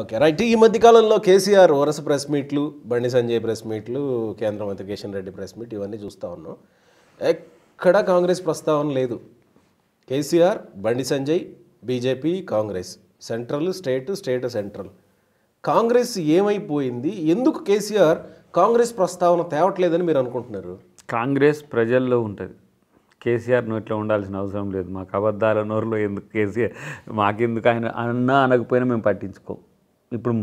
Okay right ఈ మధ్య కాలంలో కేసీఆర్ వరుస ప్రెస్ మీట్లు బండి సంజయ్ ప్రెస్ మీట్లు కేంద్ర మంత్రి కిషన్ రెడ్డి ప్రెస్ మీట్ ఇవన్నీ చూస్తూ ఉన్నాం ఎక్కడా కాంగ్రెస్ ప్రస్తావన లేదు KCR Bandi Sanjay BJP Congress central state state central Congress ఏమైపోయింది ఎందుకు కేసీఆర్ కాంగ్రెస్ ప్రస్తావన తేవట్లేదని మీరు అనుకుంటున్నారు కాంగ్రెస్ ప్రజల్లో ఉంటుంది కేసీఆర్ నోట్లో ఉండాల్సిన అవసరం లేదు మాకు అబద్ధాల నోరులో ఎందుకు కేసీఆర్ మాకెందుకు ఆయన అన్నా అనకపోయినా మేము పట్టించుకోం ఇప్పుడు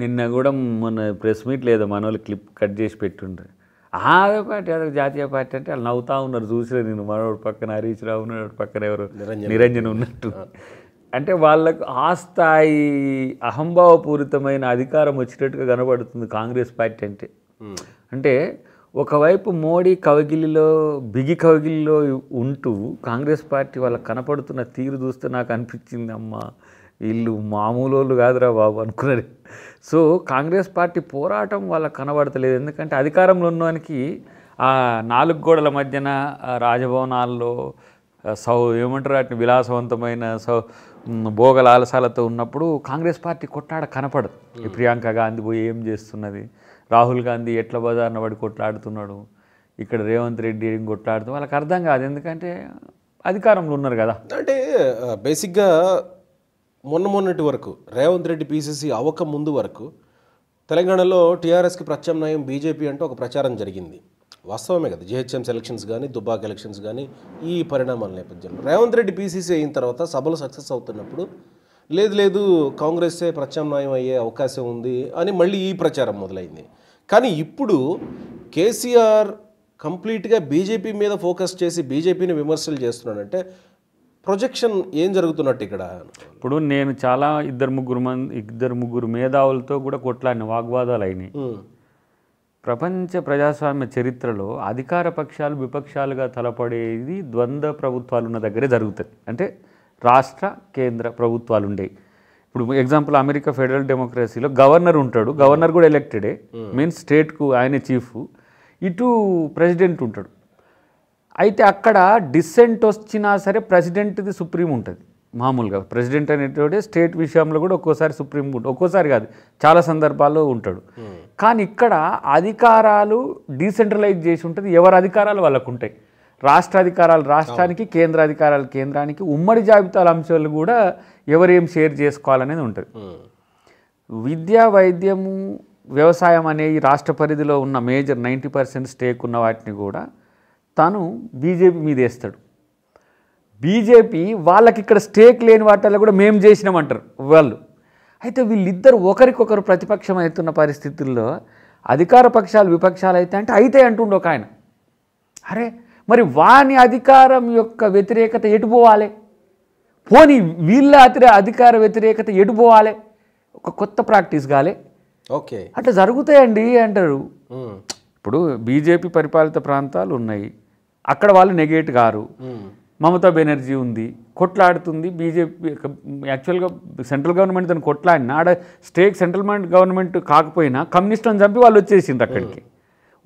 నిన్న కూడా మొన్న ప్రెస్ మీట్ లేదా మన వాళ్ళు క్లిప్ కట్ చేసి పెట్టుండ్రు ఆ పార్టీ అదొక జాతీయ పార్టీ అంటే వాళ్ళు నవ్వుతా ఉన్నారు చూసిరే నేను మనోడు పక్కన హరీష్ రావు ఉన్నాడు పక్కన ఎవరు నిరంజన్ ఉన్నట్టు అంటే వాళ్ళకు ఆ స్థాయి అహంభావపూరితమైన అధికారం వచ్చినట్టుగా కనబడుతుంది కాంగ్రెస్ పార్టీ అంటే అంటే ఒకవైపు మోడీ కవగిలిలో బిగి కవగిలిలో ఉంటూ కాంగ్రెస్ పార్టీ వాళ్ళకి కనపడుతున్న తీరు చూస్తే నాకు అనిపించింది అమ్మా వీళ్ళు మామూలు వాళ్ళు కాదురా బాబు అనుకున్నారు సో కాంగ్రెస్ పార్టీ పోరాటం వాళ్ళకి కనబడతలేదు ఎందుకంటే అధికారంలో ఉన్నవానికి ఆ నాలుగు గోడల మధ్యన రాజభవనాల్లో సౌ ఏమంటారు వాటిని విలాసవంతమైన సౌ భోగల ఆలసాలతో ఉన్నప్పుడు కాంగ్రెస్ పార్టీ కొట్లాడ కనపడదు ఈ ప్రియాంక గాంధీ పోయి ఏం చేస్తున్నది రాహుల్ గాంధీ ఎట్ల బజార్న పడి కొట్లాడుతున్నాడు ఇక్కడ రేవంత్ రెడ్డి కొట్లాడుతూ వాళ్ళకి అర్థం కాదు ఎందుకంటే అధికారంలో ఉన్నారు కదా అంటే బేసిక్గా మొన్న మొన్నటి వరకు రేవంత్ రెడ్డి పీసీసీ అవక ముందు వరకు తెలంగాణలో టీఆర్ఎస్కి ప్రత్యామ్నాయం బీజేపీ అంటూ ఒక ప్రచారం జరిగింది వాస్తవమే కదా జిహెచ్ఎం ఎలక్షన్స్ కానీ దుబాక్ ఎలక్షన్స్ కానీ ఈ పరిణామాల నేపథ్యంలో రేవంత్ రెడ్డి పీసీసీ అయిన తర్వాత సభలు సక్సెస్ అవుతున్నప్పుడు లేదు లేదు కాంగ్రెస్సే ప్రత్యామ్నాయం అయ్యే అవకాశం ఉంది అని మళ్ళీ ఈ ప్రచారం మొదలైంది కానీ ఇప్పుడు కేసీఆర్ కంప్లీట్గా బీజేపీ మీద ఫోకస్ చేసి బీజేపీని విమర్శలు చేస్తున్నాడంటే ప్రొజెక్షన్ ఏం జరుగుతున్నట్టు ఇక్కడ ఇప్పుడు నేను చాలా ఇద్దరు ముగ్గురు మంది ఇద్దరు ముగ్గురు మేధావులతో కూడా కొట్లాడిన వాగ్వాదాలు అయినాయి ప్రపంచ ప్రజాస్వామ్య చరిత్రలో అధికార పక్షాలు విపక్షాలుగా తలపడేది ద్వంద్వ ప్రభుత్వాలు ఉన్న దగ్గరే జరుగుతుంది అంటే రాష్ట్ర కేంద్ర ప్రభుత్వాలు ఉండేవి ఇప్పుడు ఎగ్జాంపుల్ అమెరికా ఫెడరల్ డెమోక్రసీలో గవర్నర్ ఉంటాడు గవర్నర్ కూడా ఎలక్టెడే మీన్స్ స్టేట్కు ఆయన చీఫ్ ఇటు ప్రెసిడెంట్ ఉంటాడు అయితే అక్కడ డిస్సెంట్ వచ్చినా సరే ప్రెసిడెంట్ది సుప్రీం ఉంటుంది మామూలుగా ప్రెసిడెంట్ అనేటువంటి స్టేట్ విషయంలో కూడా ఒక్కోసారి సుప్రీం కోర్టు ఒక్కోసారి కాదు చాలా సందర్భాల్లో ఉంటాడు hmm. కానీ ఇక్కడ అధికారాలు డీసెంట్రలైజ్ చేసి ఉంటుంది ఎవరి అధికారాలు వాళ్ళకు ఉంటాయి రాష్ట్ర అధికారాలు రాష్ట్రానికి కేంద్ర అధికారాలు కేంద్రానికి ఉమ్మడి జాబితాల అంశాలు కూడా ఎవరేం షేర్ చేసుకోవాలనేది ఉంటుంది hmm. విద్య వైద్యము వ్యవసాయం అనేవి రాష్ట్ర పరిధిలో ఉన్న మేజర్ నైంటీ పర్సెంట్ స్టేక్ ఉన్న వాటిని కూడా తాను బీజేపీ మీద వేస్తాడు బీజేపీ వాళ్ళకి ఇక్కడ స్టేక్ లేని వాటిల్లో కూడా మేము చేసినామంటారు వాళ్ళు అయితే వీళ్ళిద్దరు ఒకరికొకరు ప్రతిపక్షం అవుతున్న పరిస్థితుల్లో అధికార పక్షాలు విపక్షాలు అయితే అంటే అయితే అంటుండు ఒక ఆయన అరే మరి వాని అధికారం యొక్క వ్యతిరేకత ఎటుపోవాలి పోని వీళ్ళ అతి అధికార వ్యతిరేకత ఎటు పోవాలి ఒక కొత్త ప్రాక్టీస్ కాలే ఓకే అట్లా జరుగుతాయండి అంటారు ఇప్పుడు బీజేపీ పరిపాలిత ప్రాంతాలు ఉన్నాయి అక్కడ వాళ్ళు నెగేట్ గారు మమతా బెనర్జీ ఉంది కొట్లాడుతుంది బీజేపీ యాక్చువల్గా సెంట్రల్ గవర్నమెంట్ తను కొట్లాడిన ఆడ స్టేట్ సెంట్రల్ గవర్నమెంట్ కాకపోయినా కమ్యూనిస్టులను చంపి వాళ్ళు వచ్చేసింది అక్కడికి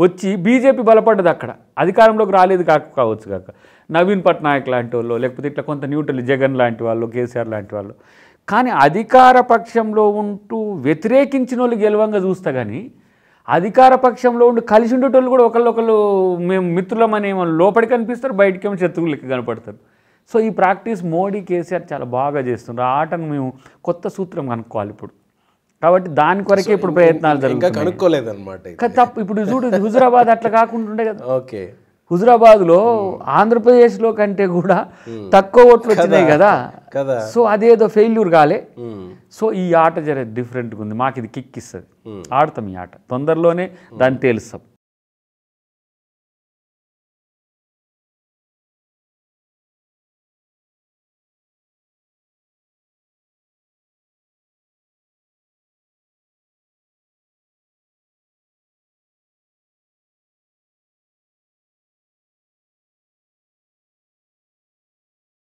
వచ్చి బీజేపీ బలపడ్డది అక్కడ అధికారంలోకి రాలేదు కాక కావచ్చు కాక నవీన్ పట్నాయక్ లాంటి వాళ్ళు లేకపోతే ఇట్లా కొంత న్యూటల్ జగన్ లాంటి వాళ్ళు కేసీఆర్ లాంటి వాళ్ళు కానీ అధికార పక్షంలో ఉంటూ వ్యతిరేకించిన వాళ్ళు గెలవంగా చూస్తే కానీ అధికార పక్షంలో ఉండి కలిసి ఉండేటోళ్ళు కూడా ఒకళ్ళొకళ్ళు మేము మిత్రులమని లోపలికి కనిపిస్తారు బయటకేమో శత్రువులకి కనపడతారు సో ఈ ప్రాక్టీస్ మోడీ కేసీఆర్ చాలా బాగా చేస్తున్నారు ఆ ఆటను మేము కొత్త సూత్రం కనుక్కోవాలి ఇప్పుడు కాబట్టి దాని కొరకే ఇప్పుడు ప్రయత్నాలు జరుగుతాయి కనుక్కోలేదు అనమాట తప్పు ఇప్పుడు చూడు హుజురాబాద్ అట్లా కాకుండా ఉండే కదా ఓకే హుజురాబాద్లో ఆంధ్రప్రదేశ్లో కంటే కూడా తక్కువ ఓట్లు వచ్చినాయి కదా సో అదేదో ఫెయిల్యూర్ కాలే సో ఈ ఆట జర డిఫరెంట్గా ఉంది మాకు ఇది కిక్ ఇస్తుంది ఆడతాం ఈ ఆట తొందరలోనే దాన్ని తేలుస్తాం